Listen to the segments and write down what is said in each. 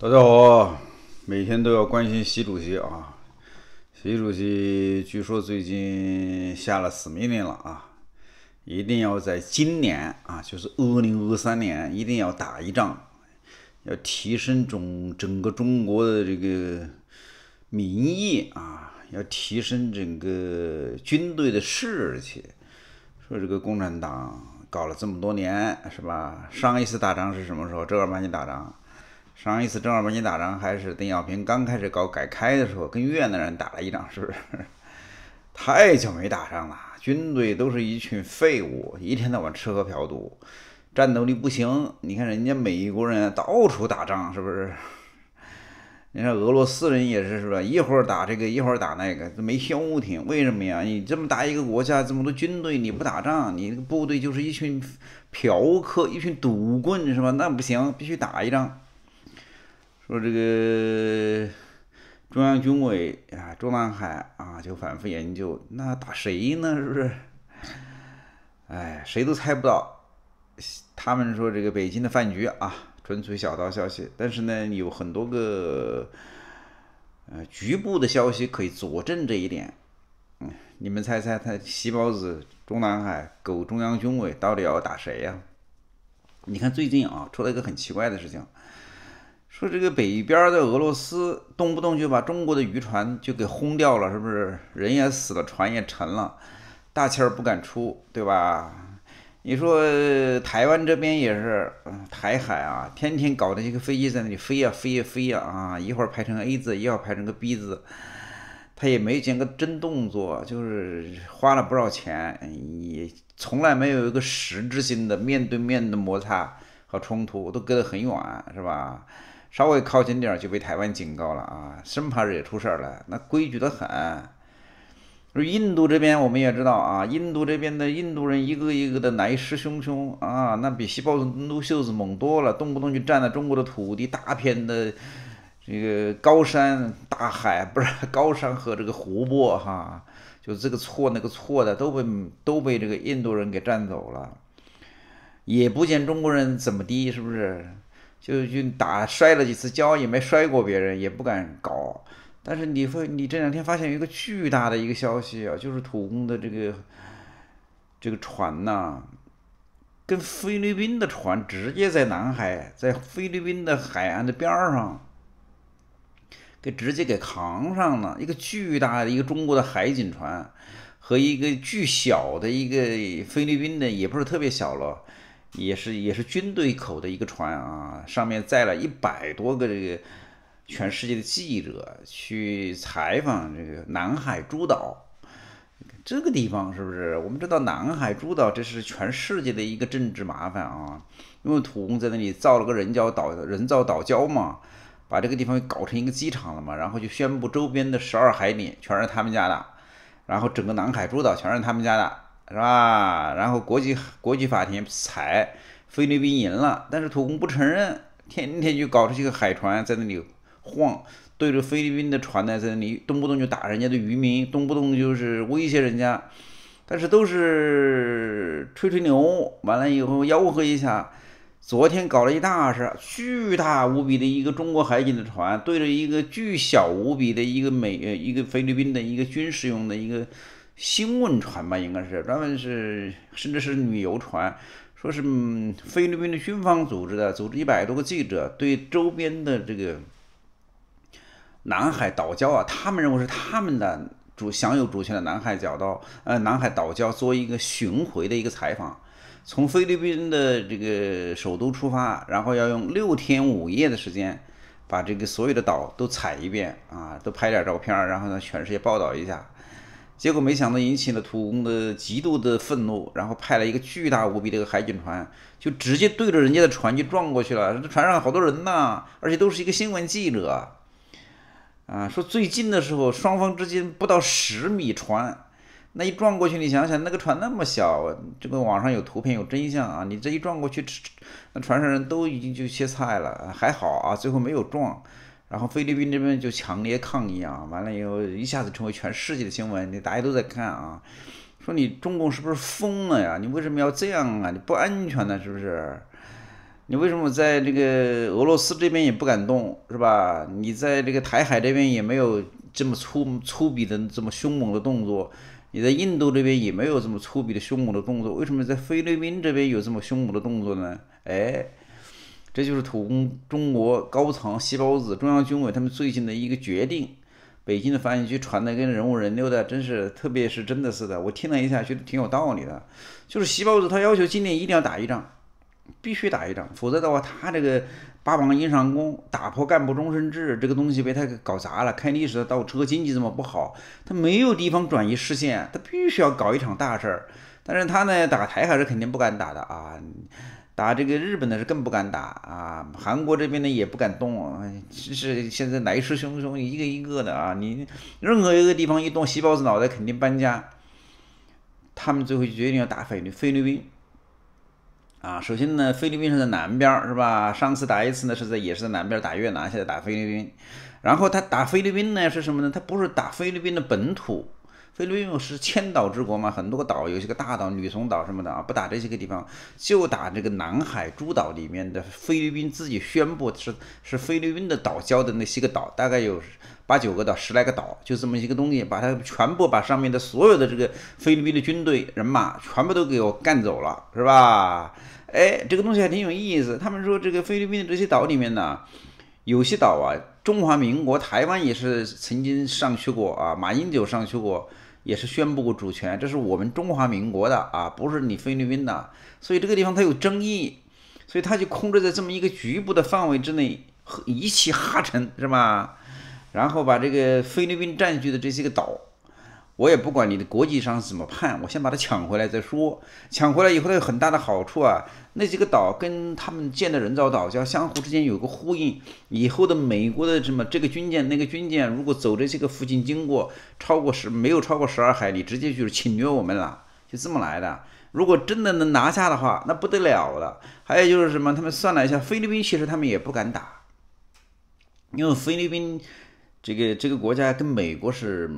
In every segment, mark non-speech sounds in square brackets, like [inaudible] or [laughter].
大家好，每天都要关心习主席啊。习主席据说最近下了死命令了啊，一定要在今年啊，就是二零二三年，一定要打一仗，要提升中整个中国的这个民意啊，要提升整个军队的士气。说这个共产党搞了这么多年，是吧？上一次打仗是什么时候？正儿八经打仗？上一次正儿八经打仗还是邓小平刚开始搞改开的时候，跟越南人打了一仗，是不是？太久没打仗了，军队都是一群废物，一天到晚吃喝嫖赌，战斗力不行。你看人家美国人到处打仗，是不是？你看俄罗斯人也是，是吧？一会儿打这个，一会儿打那个，没消停。为什么呀？你这么大一个国家，这么多军队，你不打仗，你部队就是一群嫖客、一群赌棍，是吧？那不行，必须打一仗。说这个 [laughs] 中央军委啊，中南海啊，就反复研究，那打谁呢？是不是？哎，谁都猜不到。他们说这个北京的饭局啊，纯粹小道消息。但是呢，有很多个呃局部的消息可以佐证这一点。嗯，你们猜猜，他西包子、中南海、狗中央军委到底要打谁呀？你看最近啊，出了一个很奇怪的事情。说这个北边的俄罗斯动不动就把中国的渔船就给轰掉了，是不是？人也死了，船也沉了，大气儿不敢出，对吧？你说台湾这边也是，台海啊，天天搞那些飞机在那里飞呀飞呀飞呀啊，一会儿排成 A 字，一会儿排成个 B 字，他也没见个真动作，就是花了不少钱，也从来没有一个实质性的面对面的摩擦和冲突，都隔得很远，是吧？稍微靠近点儿就被台湾警告了啊，生怕惹出事儿来，那规矩的很。印度这边我们也知道啊，印度这边的印度人一个一个的来势汹汹啊，那比西子撸袖子猛多了，动不动就占了中国的土地，大片的这个高山大海不是高山和这个湖泊哈，就这个错那个错的都被都被这个印度人给占走了，也不见中国人怎么的，是不是？就就打摔了几次跤也没摔过别人也不敢搞，但是你会，你这两天发现一个巨大的一个消息啊，就是土工的这个这个船呐，跟菲律宾的船直接在南海，在菲律宾的海岸的边儿上给直接给扛上了，一个巨大的一个中国的海警船和一个巨小的一个菲律宾的也不是特别小了。也是也是军队口的一个船啊，上面载了一百多个这个全世界的记者去采访这个南海诸岛，这个地方是不是？我们知道南海诸岛这是全世界的一个政治麻烦啊，因为土工在那里造了个人造岛、人造岛礁嘛，把这个地方搞成一个机场了嘛，然后就宣布周边的十二海里全是他们家的，然后整个南海诸岛全是他们家的。是吧？然后国际国际法庭裁，菲律宾赢了，但是土工不承认，天天就搞出一个海船在那里晃，对着菲律宾的船呢，在那里动不动就打人家的渔民，动不动就是威胁人家，但是都是吹吹牛，完了以后吆喝一下。昨天搞了一大事，巨大无比的一个中国海警的船，对着一个巨小无比的一个美呃一个菲律宾的一个军事用的一个。新闻船吧，应该是专门是，甚至是旅游船，说是嗯、菲律宾的军方组织的，组织一百多个记者对周边的这个南海岛礁啊，他们认为是他们的主享有主权的南海角岛呃，南海岛礁做一个巡回的一个采访，从菲律宾的这个首都出发，然后要用六天五夜的时间把这个所有的岛都踩一遍啊，都拍点照片，然后呢，全世界报道一下。结果没想到引起了土工的极度的愤怒，然后派了一个巨大无比的一个海警船，就直接对着人家的船就撞过去了。这船上好多人呐，而且都是一个新闻记者，啊，说最近的时候双方之间不到十米船，那一撞过去，你想想那个船那么小，这个网上有图片有真相啊，你这一撞过去，吃那船上人都已经就歇菜了，还好啊，最后没有撞。然后菲律宾这边就强烈抗议啊，完了以后一下子成为全世界的新闻，你大家都在看啊，说你中共是不是疯了呀？你为什么要这样啊？你不安全呢，是不是？你为什么在这个俄罗斯这边也不敢动，是吧？你在这个台海这边也没有这么粗粗鄙的这么凶猛的动作，你在印度这边也没有这么粗鄙的凶猛的动作，为什么在菲律宾这边有这么凶猛的动作呢？哎。这就是土工中国高层西包子、中央军委他们最近的一个决定。北京的翻译局传的跟人物人六的，真是特别是真的似的。我听了一下，觉得挺有道理的。就是西包子他要求今年一定要打一仗，必须打一仗，否则的话，他这个八王硬上弓，打破干部终身制这个东西被他给搞砸了，看历史的倒车经济这么不好，他没有地方转移视线，他必须要搞一场大事儿。但是他呢，打台还是肯定不敢打的啊。打这个日本的是更不敢打啊，韩国这边呢也不敢动，其是现在来势汹汹，一个一个的啊，你任何一个地方一动，细包子脑袋肯定搬家。他们最后决定要打菲律菲律宾。啊，首先呢，菲律宾是在南边儿，是吧？上次打一次呢是在也是在南边打越南，现在打菲律宾。然后他打菲律宾呢是什么呢？他不是打菲律宾的本土。菲律宾是千岛之国嘛，很多个岛，有些个大岛，吕宋岛什么的啊，不打这些个地方，就打这个南海诸岛里面的菲律宾自己宣布是是菲律宾的岛礁的那些个岛，大概有八九个岛，十来个岛，就这么一个东西，把它全部把上面的所有的这个菲律宾的军队人马全部都给我干走了，是吧？哎，这个东西还挺有意思。他们说这个菲律宾的这些岛里面呢，有些岛啊，中华民国台湾也是曾经上去过啊，马英九上去过。也是宣布过主权，这是我们中华民国的啊，不是你菲律宾的，所以这个地方它有争议，所以它就控制在这么一个局部的范围之内，一气呵成是吧？然后把这个菲律宾占据的这些个岛。我也不管你的国际上怎么判，我先把它抢回来再说。抢回来以后它有很大的好处啊，那几个岛跟他们建的人造岛就要相互之间有个呼应。以后的美国的什么这个军舰那个军舰，如果走这些个附近经过，超过十没有超过十二海里，直接就是侵略我们了，就这么来的。如果真的能拿下的话，那不得了了。还有就是什么，他们算了一下，菲律宾其实他们也不敢打，因为菲律宾这个这个国家跟美国是。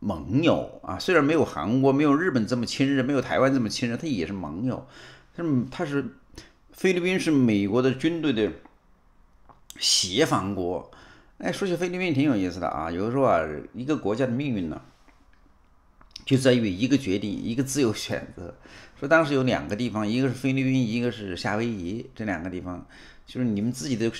盟友啊，虽然没有韩国、没有日本这么亲日，没有台湾这么亲日，他也是盟友。是他是菲律宾是美国的军队的协防国。哎，说起菲律宾挺有意思的啊，有的说一个国家的命运呢，就在于一个决定、一个自由选择。说当时有两个地方，一个是菲律宾，一个是夏威夷，这两个地方就是你们自己的。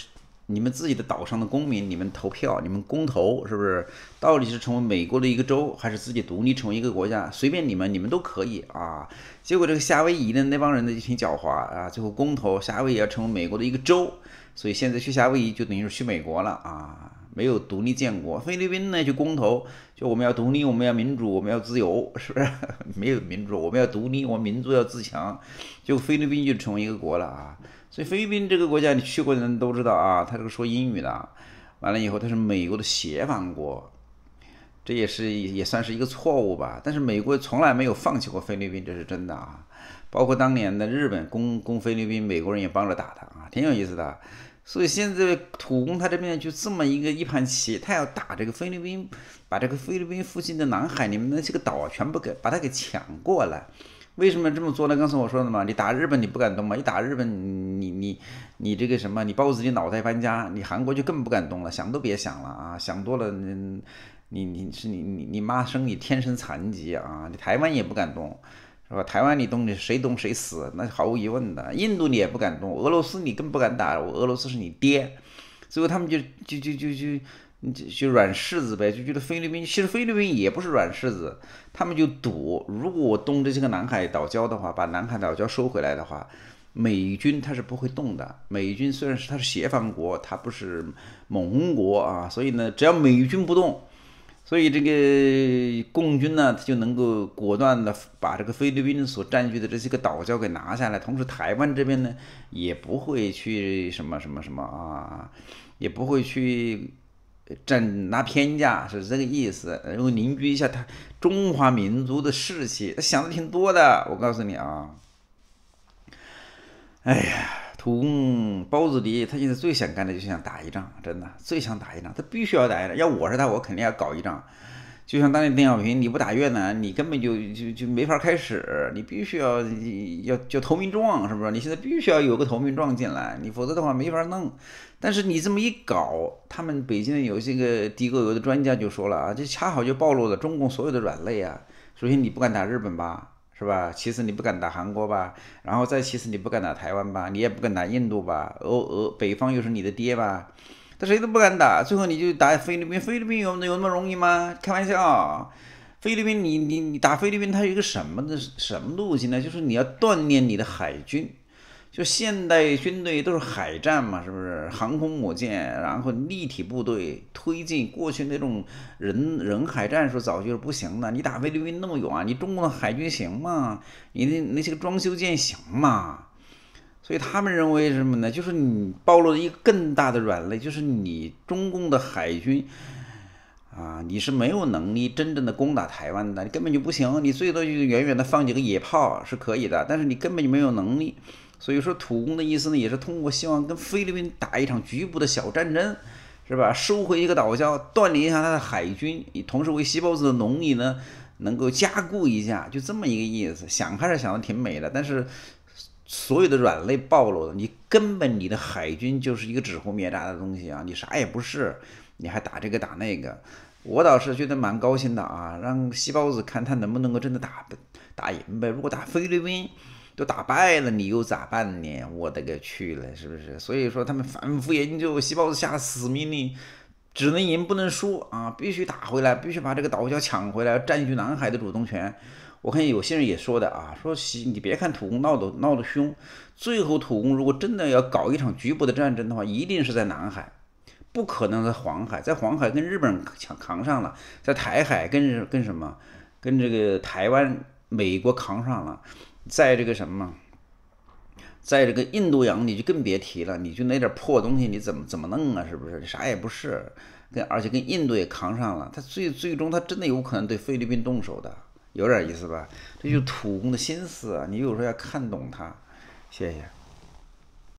你们自己的岛上的公民，你们投票，你们公投，是不是？到底是成为美国的一个州，还是自己独立成为一个国家？随便你们，你们都可以啊。结果这个夏威夷的那帮人呢，就挺狡猾啊。最后公投，夏威夷要成为美国的一个州，所以现在去夏威夷就等于是去美国了啊。没有独立建国，菲律宾呢就公投，就我们要独立，我们要民主，我们要自由，[laughs] 是不是？[laughs] 没有民主，我们要独立，我们民族要自强，就菲律宾就成为一个国了啊！所以菲律宾这个国家，你去过的人都知道啊，他这个说英语的，完了以后他是美国的协防国，这也是也算是一个错误吧。但是美国从来没有放弃过菲律宾，这是真的啊！包括当年的日本攻攻菲律宾，美国人也帮着打他啊，挺有意思的。所以现在土工他这边就这么一个一盘棋，他要打这个菲律宾，把这个菲律宾附近的南海里面那些个岛全部给把它给抢过来。为什么这么做呢？刚才我说的嘛，你打日本你不敢动嘛，一打日本你你你这个什么，你抱着自己脑袋搬家，你韩国就更不敢动了，想都别想了啊，想多了你你你是你你你妈生你天生残疾啊，你台湾也不敢动。是吧？台湾你动你谁动谁死，那毫无疑问的。印度你也不敢动，俄罗斯你更不敢打，俄罗斯是你爹。最后他们就就就就就就软柿子呗，就觉得菲律宾其实菲律宾也不是软柿子，他们就赌，如果我动这些个南海岛礁的话，把南海岛礁收回来的话，美军他是不会动的。美军虽然是他是协防国，他不是盟国啊，所以呢，只要美军不动。所以这个共军呢，他就能够果断的把这个菲律宾所占据的这些个岛礁给拿下来，同时台湾这边呢，也不会去什么什么什么啊，也不会去占拿偏架，是这个意思。为凝聚一下他中华民族的士气，他想的挺多的。我告诉你啊，哎呀。土共包子狸，他现在最想干的就想打一仗，真的最想打一仗，他必须要打一仗。要我是他，我肯定要搞一仗。就像当年邓小平，你不打越南，你根本就就就没法开始，你必须要要就投名状，是不是？你现在必须要有个投名状进来，你否则的话没法弄。但是你这么一搞，他们北京有些个地沟油的专家就说了啊，就恰好就暴露了中共所有的软肋啊。首先你不敢打日本吧？是吧？其实你不敢打韩国吧，然后再其实你不敢打台湾吧，你也不敢打印度吧，俄俄北方又是你的爹吧，他谁都不敢打，最后你就打菲律宾，菲律宾有有那么容易吗？开玩笑，菲律宾你你你打菲律宾，它有一个什么的什么路径呢？就是你要锻炼你的海军。就现代军队都是海战嘛，是不是？航空母舰，然后立体部队推进。过去那种人人海战术早就是不行了。你打菲律宾那么远，你中共的海军行吗？你那那些个装修舰行吗？所以他们认为什么呢？就是你暴露了一个更大的软肋，就是你中共的海军啊，你是没有能力真正的攻打台湾的，你根本就不行。你最多就是远远的放几个野炮是可以的，但是你根本就没有能力。所以说土工的意思呢，也是通过希望跟菲律宾打一场局部的小战争，是吧？收回一个岛礁，锻炼一下他的海军，同时为西包子的农椅呢能够加固一下，就这么一个意思。想还是想得挺美的，但是所有的软肋暴露了，你根本你的海军就是一个纸糊灭扎的东西啊，你啥也不是，你还打这个打那个，我倒是觉得蛮高兴的啊，让西包子看他能不能够真的打打赢呗。如果打菲律宾。就打败了你又咋办呢？我的个去了，是不是？所以说他们反复研究，西胞子下了死命令，只能赢不能输啊！必须打回来，必须把这个岛礁抢回来，占据南海的主动权。我看有些人也说的啊，说西，你别看土工闹得闹得凶，最后土工如果真的要搞一场局部的战争的话，一定是在南海，不可能在黄海，在黄海跟日本人抢扛上了，在台海跟跟什么，跟这个台湾美国扛上了。在这个什么，在这个印度洋，你就更别提了。你就那点破东西，你怎么怎么弄啊？是不是？啥也不是，跟而且跟印度也扛上了。他最最终，他真的有可能对菲律宾动手的，有点意思吧？这就是土公的心思啊！你有时候要看懂他。谢谢。